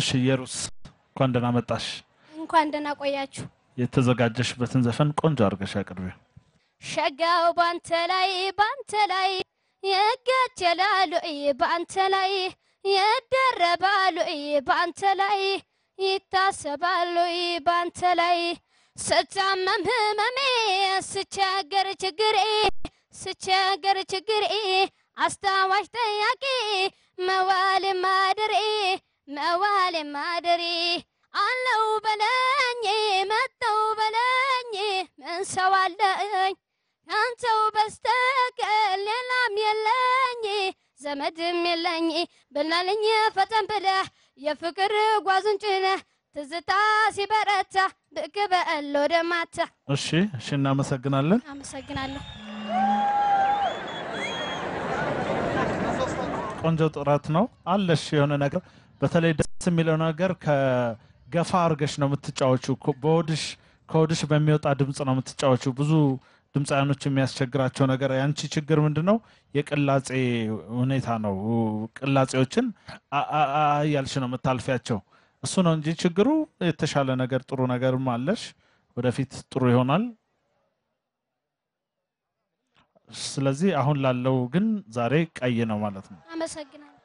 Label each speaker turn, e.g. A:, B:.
A: እሺ ኢየሩስ እንኳን ደህና መጣሽ።
B: እንኳን ደህና ቆያችሁ።
A: የተዘጋጀሽበትን ዘፈን ቆንጆ አድርገሽ አቅርቢ።
B: ሸጋው ባንተ ላይ ባንተ ላይ የጋቸላሉ ባንተ ላይ የደረባሉ ባንተ ላይ ይታሰባሉ ባንተ ላይ ስታመም ህመሜ ስቸገር ችግሬ ስቸገር ችግሬ አስታዋሽ ጥያቄ መዋል ማደሬ መዋል ማደሪ አለው በለኝ መተው በለኝ መንሰው አለኝ ካንተው በስተቀር ሌላም የለኝ ዘመድም የለኝ ብላልኝ ፈጠን ብለህ የፍቅር ጓዙን ጭነህ ትዝታ ሲበረታ ብቅ በእሎ ደማታ።
C: እሺ፣ እሺ፣ እናመሰግናለን፣
B: አመሰግናለሁ።
A: ቆንጆ ጥረት ነው አለሽ የሆነ ነገር በተለይ ደስ የሚለው ነገር ከገፋ አርገሽ ነው የምትጫወቹ። በወድሽ ከወድሽ በሚወጣ ድምፅ ነው የምትጫወቹ። ብዙ ድምፃያኖች የሚያስቸግራቸው ነገር ያንቺ ችግር ምንድን ነው? የቅላጼ ሁኔታ ነው። ቅላጼዎችን እያልሽ ነው የምታልፊያቸው። እሱ ነው እንጂ ችግሩ። የተሻለ ነገር ጥሩ ነገርም አለሽ። ወደፊት ጥሩ ይሆናል። ስለዚህ አሁን ላለው ግን ዛሬ ቀይ ነው ማለት ነው።
B: አመሰግናለሁ።